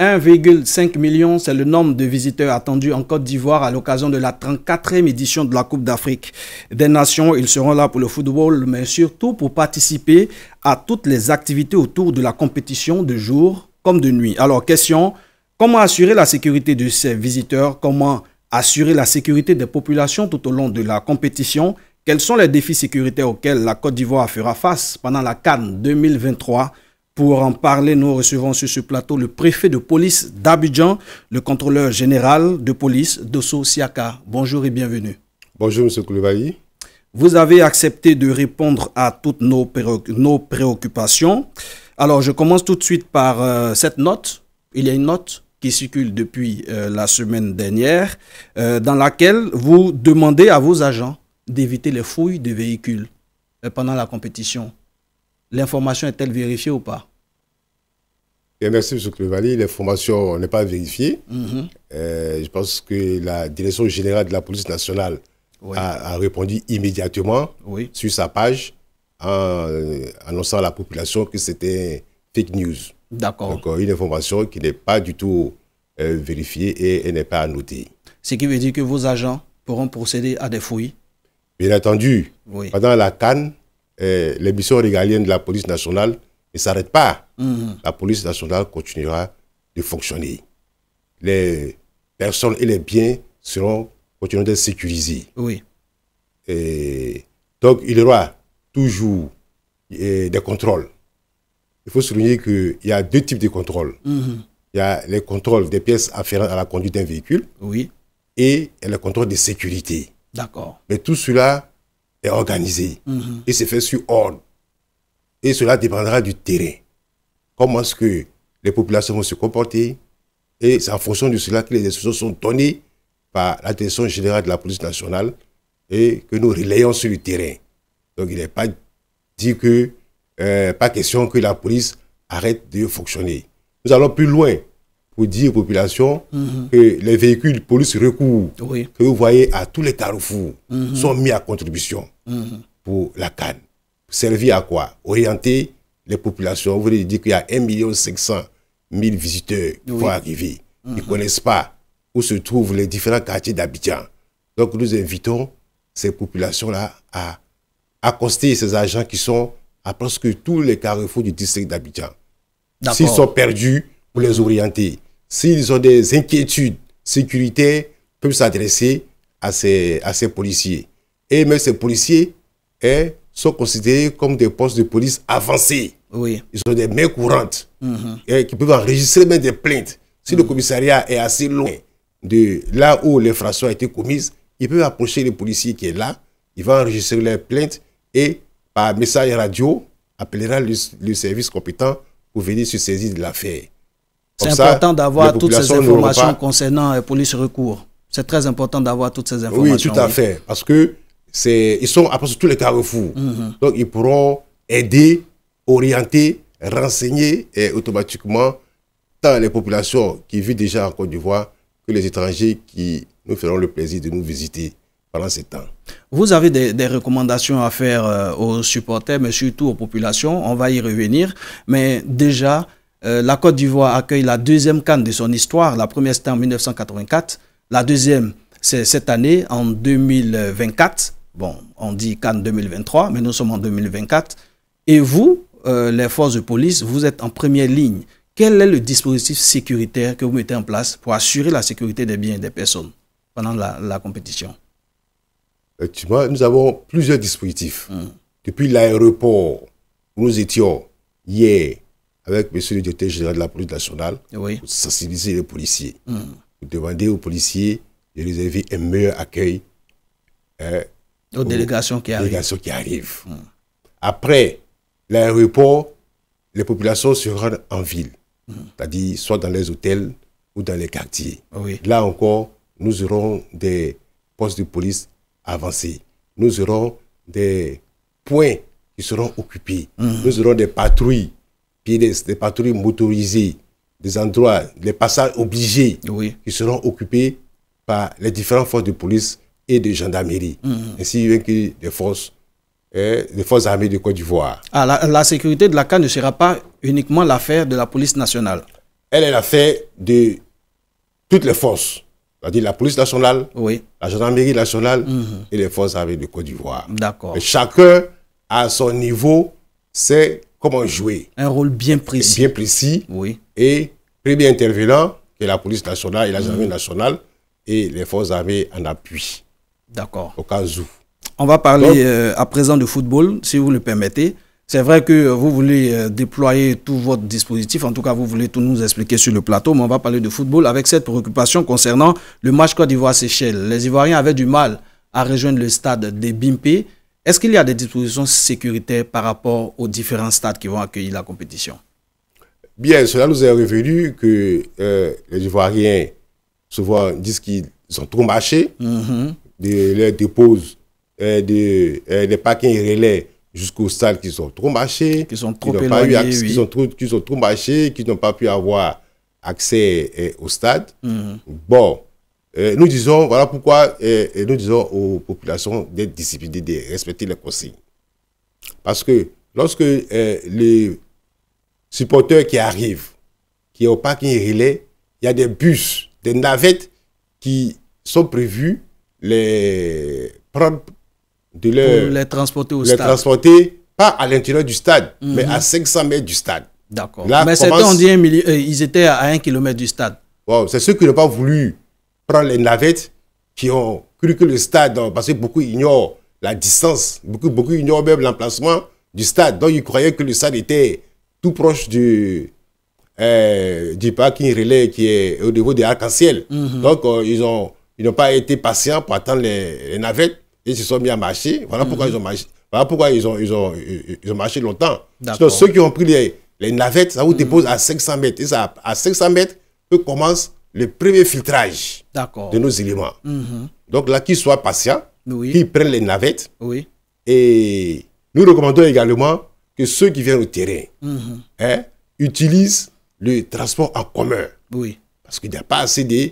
1,5 million, c'est le nombre de visiteurs attendus en Côte d'Ivoire à l'occasion de la 34e édition de la Coupe d'Afrique des Nations. Ils seront là pour le football, mais surtout pour participer à toutes les activités autour de la compétition de jour comme de nuit. Alors, question, comment assurer la sécurité de ces visiteurs Comment assurer la sécurité des populations tout au long de la compétition Quels sont les défis sécuritaires auxquels la Côte d'Ivoire fera face pendant la Cannes 2023 pour en parler, nous recevons sur ce plateau le préfet de police d'Abidjan, le contrôleur général de police Dosso Siaka. Bonjour et bienvenue. Bonjour, M. Koulibaly. Vous avez accepté de répondre à toutes nos, préoccupations. Alors, je commence tout de suite par euh, cette note. Il y a une note qui circule depuis euh, la semaine dernière, euh, dans laquelle vous demandez à vos agents d'éviter les fouilles de véhicules pendant la compétition l'information est-elle vérifiée ou pas Merci, M. Clévalier. L'information n'est pas vérifiée. Mm-hmm. Euh, je pense que la Direction générale de la police nationale a, répondu immédiatement sur sa page en euh, annonçant à la population que c'était fake news. D'accord. Donc, euh, une information qui n'est pas du tout vérifiée et, n'est pas annotée. Ce qui veut dire que vos agents pourront procéder à des fouilles Bien entendu. Pendant la canne, eh, les missions régaliennes de la police nationale ne s'arrêtent pas. Mhm. La police nationale continuera de fonctionner. Les personnes et les biens seront continuellement d'être sécurisés. Oui. Et eh, donc, il y aura toujours eh, des contrôles. Il faut souligner qu'il y a deux types de contrôles. Mhm. Il y a les contrôles des pièces afférentes à la conduite d'un véhicule. Oui. Et, les contrôles de sécurité. D'accord. Mais tout cela est organisé et mhm. se fait sur ordre. Et cela dépendra du terrain. Comment est-ce que les populations vont se comporter et c'est en fonction de cela que les instructions sont données par la générale de la police nationale et que nous relayons sur le terrain. Donc il n'est pas dit que, euh, pas question que la police arrête de fonctionner. Nous allons plus loin dire aux populations mhm. que les véhicules de police recours que vous voyez à tous les carrefours mhm. sont mis à contribution mhm. pour la canne Servir à quoi Orienter les populations. Vous voulez dire qu'il y a 1 million de visiteurs qui vont arriver. Ils ne connaissent pas où se trouvent les différents quartiers d'habitants. Donc nous invitons ces populations-là à accoster ces agents qui sont à presque tous les carrefours du district d'habitants. S'ils sont perdus, pour les orienter. S'ils ont des inquiétudes sécurité, peuvent s'adresser à ces, à ces policiers. Et même ces policiers hein, sont considérés comme des postes de police avancés. Oui. Ils ont des mains courantes mhm. et hein, qui peuvent enregistrer même des plaintes. Si le mhm. commissariat est assez loin de là où l'infraction a été commise, il peut approcher les policiers qui est là, il va enregistrer les plaintes et par message radio appellera le, le service compétent pour venir se saisir de l'affaire. C'est important d'avoir toutes ces informations concernant les euh, police recours. C'est très important d'avoir toutes ces informations. Oui, tout à fait. Parce que c'est, ils sont après tous les carrefours. Mhm. Donc, ils pourront aider, orienter, renseigner et automatiquement tant les populations qui vivent déjà en Côte d'Ivoire que les étrangers qui nous feront le plaisir de nous visiter pendant ces temps. Vous avez des, recommandations à faire euh, aux supporters, mais surtout aux populations. On va y revenir. Mais déjà, euh, la Côte d'Ivoire accueille la deuxième canne de son histoire. La première, c'était en 1984. La deuxième, c'est cette année, en 2024. Bon, on dit canne 2023, mais nous sommes en 2024. Et vous, euh, les forces de police, vous êtes en première ligne. Quel est le dispositif sécuritaire que vous mettez en place pour assurer la sécurité des biens et des personnes pendant la, compétition Effectivement, nous avons plusieurs dispositifs. Hum. Depuis l'aéroport où nous étions hier, avec monsieur le directeur général de la police nationale pour sensibiliser les policiers, mm. pour demander aux policiers de réserver un meilleur accueil hein, aux, délégations qui arrivent. Qui arrivent. Mm. Après l'aéroport, les populations se rendent en ville, mm. c'est-à-dire soit dans les hôtels ou dans les quartiers. Là encore, nous aurons des postes de police avancés. Nous aurons des points qui seront occupés. Nous aurons des patrouilles des, patrouilles motorisées, des endroits, des passages obligés qui seront occupés par les différentes forces de police et de gendarmerie, mhm. ainsi que des forces, eh, des forces armées de Côte d'Ivoire. Ah, la, sécurité de la CAN ne sera pas uniquement l'affaire de la police nationale. Elle est l'affaire de toutes les forces, c'est-à-dire la police nationale, la gendarmerie nationale mhm. et les forces armées de Côte d'Ivoire. D'accord. Chacun, à son niveau, c'est comment jouer. Un rôle bien précis. Bien précis. Oui. Et premier intervenant, que la police nationale et la gendarmerie mhm. nationale, et les forces armées en appui. D'accord. Au cas où. On va parler euh, à présent de football, si vous le permettez. C'est vrai que vous voulez euh, déployer tout votre dispositif, en tout cas vous voulez tout nous expliquer sur le plateau, mais on va parler de football avec cette préoccupation concernant le match Côte divoire séchelles Les Ivoiriens avaient du mal à rejoindre le stade des Bimpé. Est-ce qu'il y a des dispositions sécuritaires par rapport aux différents stades qui vont accueillir la compétition Bien, cela nous est revenu que euh, les Ivoiriens souvent disent qu'ils sont trop marché, mm -hmm. déposent de, euh, des paquets relais jusqu'au stade qu'ils ont trop marché, qu'ils ont trop qu'ils marché, n'ont pas pu avoir accès euh, au stade. Mm-hmm. Bon, euh, nous disons, voilà pourquoi euh, euh, nous disons aux populations d'être disciplinées, de respecter les consignes. Parce que lorsque les supporters qui arrivent, qui ont pas qu'un relais, il y a des bus, des navettes qui sont prévus les prendre de Pour les transporter au les stade. transporter pas à l'intérieur du stade, mhm. mais à 500 mètres du stade. D'accord. Mais c'était, ils étaient à 1 km du stade. c'est ceux qui n'ont pas voulu les navettes qui ont cru que le stade, hein, parce que beaucoup ignorent la distance, beaucoup, beaucoup ignorent même l'emplacement du stade. Donc, ils croyaient que le stade était tout proche du, euh, du parking relais qui est au niveau des arcs en ciel mhm. Donc, euh, ils n'ont ils n'ont pas été patients pour attendre les, navettes et ils se sont mis à marcher. Voilà pourquoi mhm. ils ont marché. Voilà pourquoi ils ont, ils ont, ils ont, marché longtemps. ceux qui ont pris les, navettes, ça vous dépose à 500 mètres. Et ça, à 500 mètres, que commence le premier filtrage de nos éléments. Mhm. Donc là, qu'ils soient patients, ils qu'ils prennent les navettes. Et nous recommandons également que ceux qui viennent au terrain mhm. hein, utilisent le transport en commun. Parce qu'il n'y a pas assez de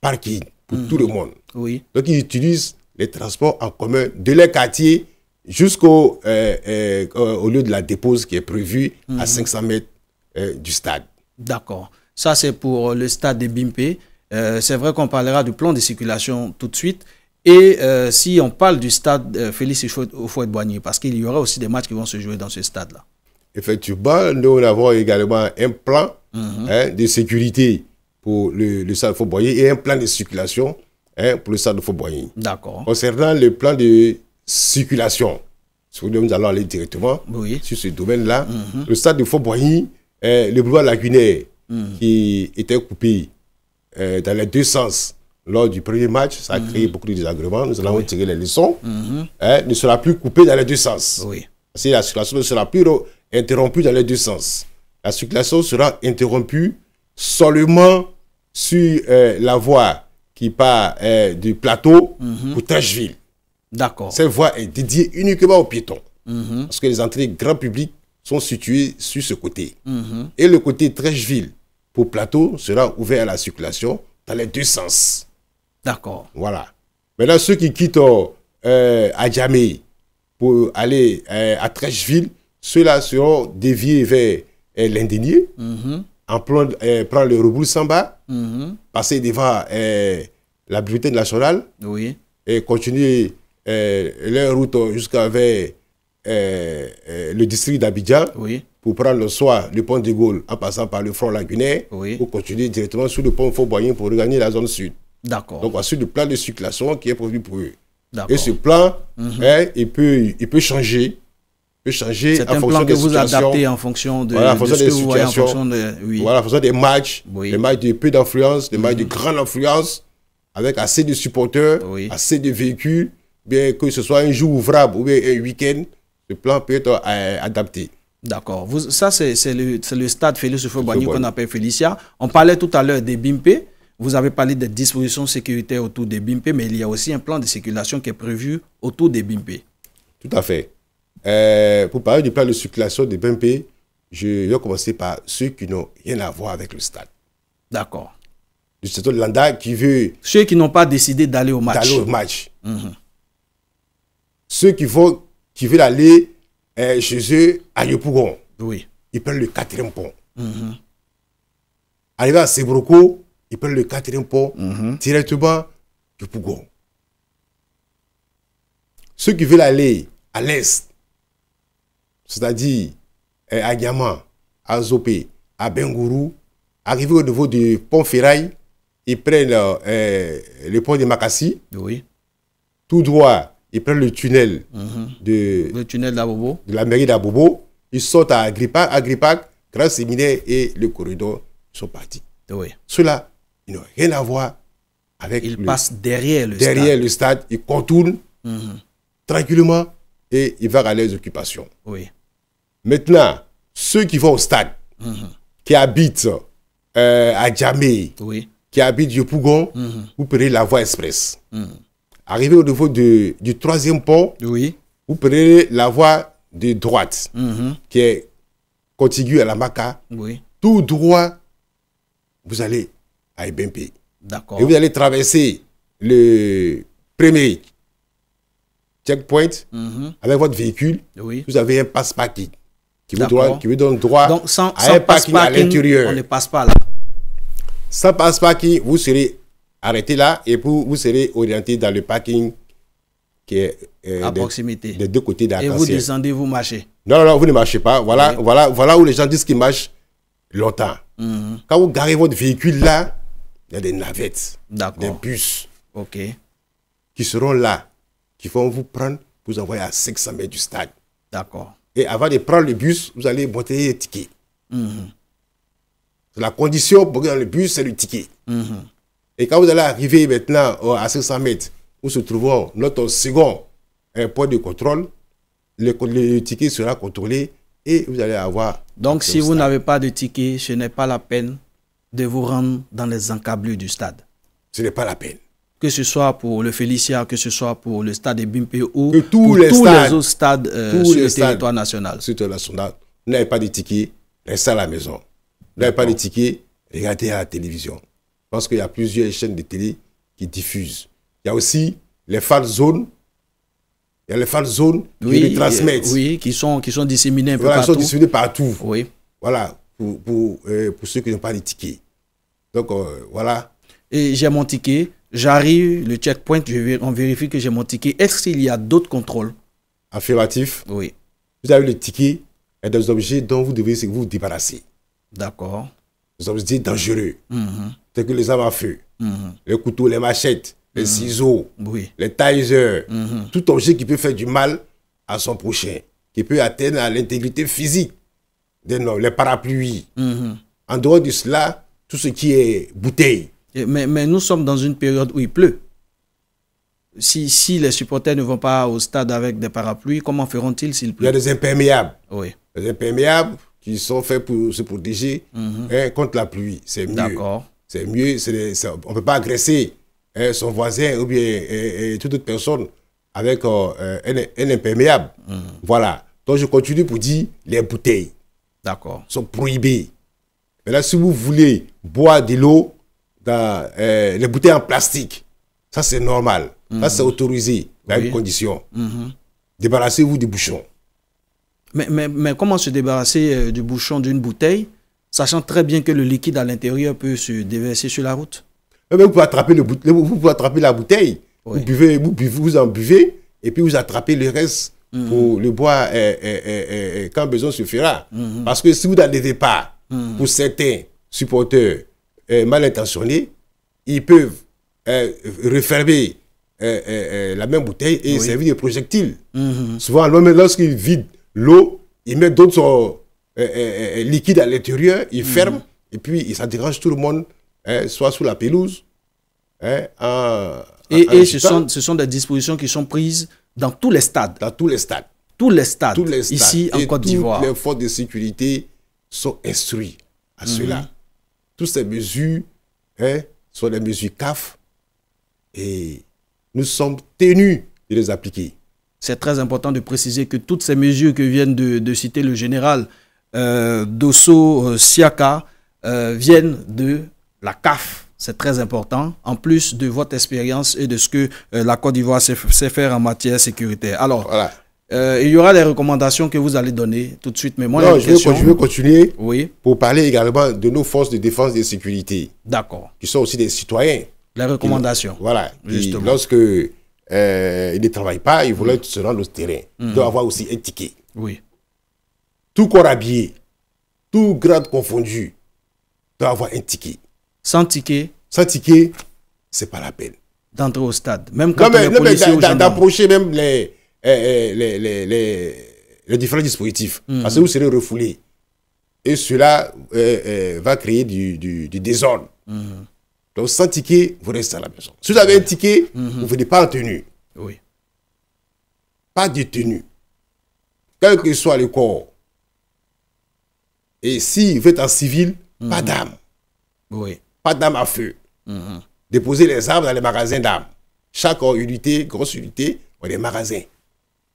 parking pour mhm. tout le monde. Oui. Donc ils utilisent les transports en commun de leur quartier jusqu'au euh, euh, lieu de la dépose qui est prévue à 500 mètres euh, du stade. D'accord. Ça, c'est pour le stade de Bimpe. Euh, c'est vrai qu'on parlera du plan de circulation tout de suite. Et euh, si on parle du stade euh, Félix Houphouët-Boigny, parce qu'il y aura aussi des matchs qui vont se jouer dans ce stade-là. Effectivement, nous avons également un plan mhm. hein, de sécurité pour le, le stade boigny et un plan de circulation hein, pour le stade Fouette-Boigny. D'accord. Concernant le plan de circulation, nous allons aller directement sur ce domaine-là. Mhm. Le stade de Fauboyer, boigny le boulevard lagunaire, qui était coupé euh, dans les deux sens lors du premier match. Ça a mhm. créé beaucoup de désagréments. Nous allons tirer les leçons. Mhm. Hein, ne sera plus coupé dans les deux sens. Oui. la circulation ne sera plus interrompue dans les deux sens. La circulation sera interrompue seulement sur euh, la voie qui part euh, du plateau pour mhm. Trècheville D'accord. Cette voie est dédiée uniquement aux piétons. Parce que les entrées grand public sont situées sur ce côté. Et le côté Trècheville, pour Plateau sera ouvert à la circulation dans les deux sens. D'accord. Voilà. Maintenant, ceux qui quittent euh, pour aller euh, à Trècheville, ceux-là seront déviés vers euh, mhm. en euh, prenant le rebours Samba, mhm. passer devant euh, la bibliothèque nationale oui. et continuer leur route jusqu'à vers le district d'Abidjan. Oui pour prendre le soir le pont de Gaulle en passant par le front lagunaire pour continuer directement sur le pont Fauboyen pour regagner la zone sud. D'accord. Donc, voici le plan de circulation qui est prévu pour eux. Et ce plan, mhm. hein, il, peut, il peut changer. Peut changer C'est un plan que vous en fonction de, voilà, en fonction des que vous en fonction Voilà, en fonction des matchs, des matchs de peu d'influence, des matchs de mhm. grande influence, avec assez de supporters, assez de véhicules, bien que ce soit un jour ouvrable ou un week-end, le plan peut être euh, adapté. D'accord. Ça, c'est le, stade Félix houphouët qu'on appelle Félicia. On parlait tout à l'heure des BIMP. Vous avez parlé des dispositions sécuritaires autour des BIMP, mais il y a aussi un plan de circulation qui est prévu autour des BIMP. Tout à fait. Euh, pour parler du plan de circulation des BIMP, je vais commencer par ceux qui n'ont rien à voir avec le stade. D'accord. Le stade Landa qui veut... Ceux qui n'ont pas décidé d'aller au match. D'aller au match. Mhm. Ceux qui, vont, qui veulent aller eh, Jésus, à Yopougon. Oui. Ils prennent le quatrième pont. Mm Arrivé à Sebroco, ils prennent le quatrième pont mm-hmm. directement à Yopougon. Ceux qui veulent aller à l'est, c'est-à-dire eh, à Gama, à Zopé, à Bengourou, arrivés au niveau du pont Ferraille, ils prennent euh, eh, le pont de Makassi. Oui. Tout droit ils prennent le tunnel mhm. de, le tunnel de la mairie d'Abobo, ils sortent à Agripa Agrippac, Grand Séminaire et le corridor sont partis. Oui. Cela, ils n'ont rien à voir avec. Ils passent derrière le stade. Derrière le stade, ils contournent mhm. tranquillement et ils vont à leurs occupations. Oui. Maintenant, ceux qui vont au stade, mhm. qui habitent euh, à Djamé, qui habitent Yopougon, vous prenez la voie express. Arrivé au niveau du troisième pont, oui. vous prenez la voie de droite, mhm. qui est contiguë à la Maca. Tout droit, vous allez à IBMP. D'accord. Et vous allez traverser le premier checkpoint mhm. avec votre véhicule. Vous avez un passe qui vous, qui donne droit à un à l'intérieur. On ne passe pas là. Sans passe qui vous serez arrêtez là et vous, vous serez orienté dans le parking qui est euh, à proximité. Des deux côtés de la Et vous descendez, vous marchez. Non, non, vous ne marchez pas. Voilà, voilà, voilà où les gens disent qu'ils marchent longtemps. Mhm. Quand vous garez votre véhicule là, il y a des navettes, des bus ok qui seront là, qui vont vous prendre, vous envoyer à 500 mètres du stade. D'accord. Et avant de prendre le bus, vous allez monter les tickets. Mhm. La condition pour que dans le bus, c'est le ticket. Mhm. Et quand vous allez arriver maintenant à 500 mètres, où se trouve notre second euh, point de contrôle, le, ticket sera contrôlé et vous allez avoir... Donc si vous n'avez pas de ticket, ce n'est pas la peine de vous rendre dans les encablures du stade. Ce n'est pas la peine. Que ce soit pour le Félicia, que ce soit pour le stade de Bimpe ou tous, pour les, tous les, autres stades euh, sur le territoire national. Si le Vous n'avez pas de ticket, restez à la maison. Vous n'avez pas de ticket, regardez à la télévision parce qu'il y a plusieurs chaînes de télé qui diffusent. Il y a aussi les fans zones. Il y a les fan zones qui les transmettent. oui, qui sont, qui sont disséminées un peu voilà, partout. Qui sont disséminées partout. Oui. Voilà, pour, pour, euh, pour ceux qui n'ont pas les tickets. Donc, euh, voilà. Et j'ai mon ticket, j'arrive, le checkpoint, je, on vérifie que j'ai mon ticket. Est-ce qu'il y a d'autres contrôles Affirmatif. Oui. Vous avez le ticket, et des objets dont vous devez vous débarrasser. D'accord nous sommes dit dangereux. C'est mm-hmm. que les armes à feu, les couteaux, les machettes, les mm-hmm. ciseaux, les tailleurs, mm-hmm. tout objet qui peut faire du mal à son prochain, qui peut atteindre à l'intégrité physique des hommes, les parapluies. En dehors de cela, tout ce qui est bouteille. Mais, nous sommes dans une période où il pleut. Si, si les supporters ne vont pas au stade avec des parapluies, comment feront-ils s'il pleut Il y a des imperméables. Oui. Des imperméables, qui sont faits pour se protéger mhm. hein, contre la pluie. C'est mieux. C'est mieux. on ne peut pas agresser hein, son voisin ou bien toute autre personne avec euh, euh, un, imperméable. Mhm. Voilà. Donc, je continue pour dire les bouteilles sont prohibées. Mais là, si vous voulez boire de l'eau dans euh, les bouteilles en plastique, ça c'est normal. Ça mhm. c'est autorisé, dans oui. une condition. Débarrassez-vous des bouchons. Mais, comment se débarrasser euh, du bouchon d'une bouteille, sachant très bien que le liquide à l'intérieur peut se déverser sur la route eh ben, vous, pouvez attraper le vous pouvez attraper la bouteille, vous, buvez, vous, en buvez, et puis vous attrapez le reste mhm. pour le boire euh, euh, quand besoin suffira. Mhm. Parce que si vous n'en pas, mhm. pour certains supporters mal intentionnés, ils peuvent refermer la même bouteille et servir de projectile. Souvent, lorsqu'ils vident l'eau, il met d'autres euh, euh, euh, liquides à l'intérieur, il ferment mhm. ferme, et puis ils dérange tout le monde, hein, soit sous la pelouse. Hein, et, ce, sont, ce sont des dispositions qui sont prises dans tous les stades. Dans tous les stades. Tous les stades. Tous les Ici, en Côte d'Ivoire. Les forces de sécurité sont instruits à mhm. cela. Toutes ces mesures hein, sont des mesures CAF et nous sommes tenus de les appliquer. C'est très important de préciser que toutes ces mesures que viennent de, citer le général euh, Dosso euh, Siaka euh, viennent de la CAF. C'est très important, en plus de votre expérience et de ce que la Côte d'Ivoire sait, faire en matière sécuritaire. Alors, il y aura les recommandations que vous allez donner tout de suite. Mais moi, non, je, question... veux, je, veux, continuer oui. pour parler également de nos forces de défense et de sécurité. D'accord. Qui sont aussi des citoyens. Les recommandations. voilà. Justement. lorsque euh, ils ne travaillent pas, ils voulait se rendre au terrain. Ils mhm. doivent avoir aussi un ticket. Oui. Tout corps habillé, tout grade confondu, doit avoir un ticket. Sans ticket Sans ticket, c'est pas la peine. D'entrer au stade, même quand D'approcher même les, eh, eh, les, les, les, les différents dispositifs, mhm. parce que vous serez refoulé. Et cela eh, va créer du, du, désordre. Mhm. Donc sans ticket, vous restez à la maison. Si vous avez un ticket, vous ne venez pas en tenue. Oui. Pas de tenue. Quel que soit le corps. Et si vous êtes en civil, pas mhm. d'âme. Oui. Pas d'âme à feu. Mhm. Déposez les armes dans les magasins d'armes. Chaque unité, grosse unité, dans les magasins.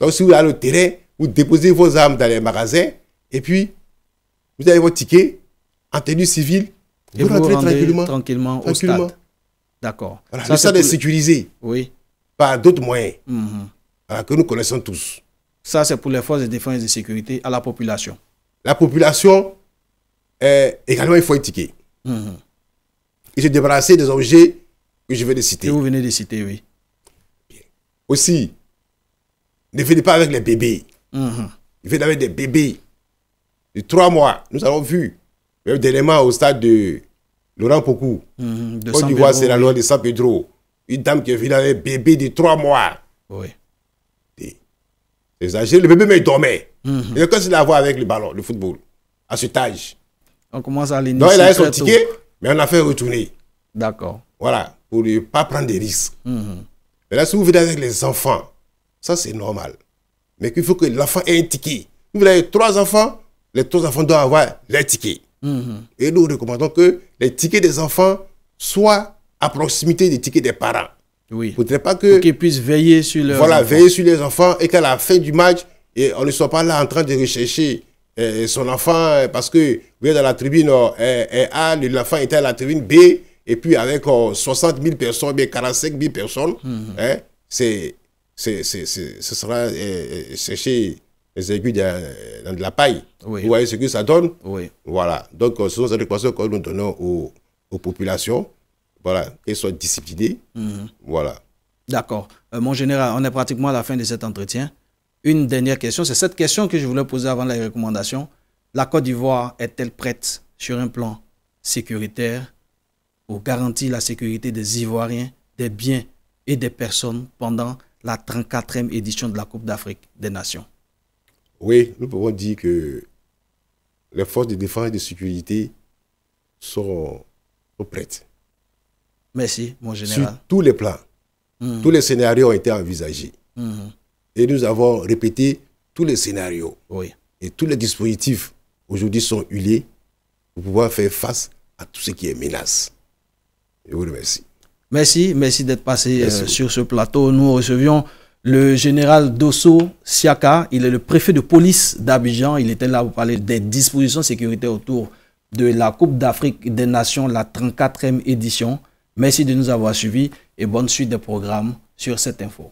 Donc si vous allez au terrain, vous déposez vos armes dans les magasins et puis vous avez votre ticket en tenue civile vous, rentrez tranquillement, au stade. D'accord. le stade est, sécurisé. Par d'autres moyens mhm. que nous connaissons tous. Ça, c'est pour les forces de défense et de sécurité à la population. La population, également, il faut étiqueter. Mm Et se débarrasser des objets que je vais de citer. vous venez de citer, oui. Aussi, ne venez pas avec les bébés. Mhm. Venez avec des bébés. De trois mois, nous avons vu même euh, dernièrement, au stade de Laurent Pocou, mmh, Côte c'est la loi de saint Pedro. Une dame qui est venue avec un bébé de trois mois. Oui. C'est Le bébé, mais il dormait. Mhm. Il a qu'est-ce a à voir avec le ballon, le football, à cet âge On commence à l'initier. Non, il a son ticket, mais on a fait retourner. D'accord. Voilà, pour ne pas prendre des risques. Mhm. Mais là, si vous venez avec les enfants, ça, c'est normal. Mais qu'il faut que l'enfant ait un ticket. Vous avez trois enfants, les trois enfants doivent avoir leur tickets. Mm-hmm. Et nous recommandons que les tickets des enfants soient à proximité des tickets des parents. Oui. Faudrait pas que. qu'ils puissent veiller sur leurs Voilà, veiller sur les enfants et qu'à la fin du match, et on ne soit pas là en train de rechercher euh, son enfant euh, parce que vous êtes dans la tribune euh, A, l'enfant était à la tribune B, et puis avec 60 000 personnes, 45 000 personnes, mm-hmm. hein, c'est, ce sera cherché les aiguilles de, dans de la paille. Vous voyez ce que ça donne Oui. Voilà. Donc, euh, ce sont des que nous donnons aux, populations. Voilà. Qu'elles soient disciplinées. Mhm. Voilà. D'accord. Euh, mon général, on est pratiquement à la fin de cet entretien. Une dernière question. C'est cette question que je voulais poser avant les recommandations. La Côte d'Ivoire est-elle prête sur un plan sécuritaire pour garantir la sécurité des Ivoiriens, des biens et des personnes pendant la 34e édition de la Coupe d'Afrique des Nations oui, nous pouvons dire que les forces de défense et de sécurité sont, prêtes. Merci, mon général. Sur tous les plans, mhm. tous les scénarios ont été envisagés. Mhm. Et nous avons répété tous les scénarios. Et tous les dispositifs aujourd'hui sont huilés pour pouvoir faire face à tout ce qui est menace. Je vous remercie. Merci, merci d'être passé euh, sur ce plateau. Nous recevions le général Dosso Siaka, il est le préfet de police d'Abidjan. Il était là pour parler des dispositions sécuritaires autour de la Coupe d'Afrique des Nations, la 34e édition. Merci de nous avoir suivis et bonne suite des programmes sur cette info.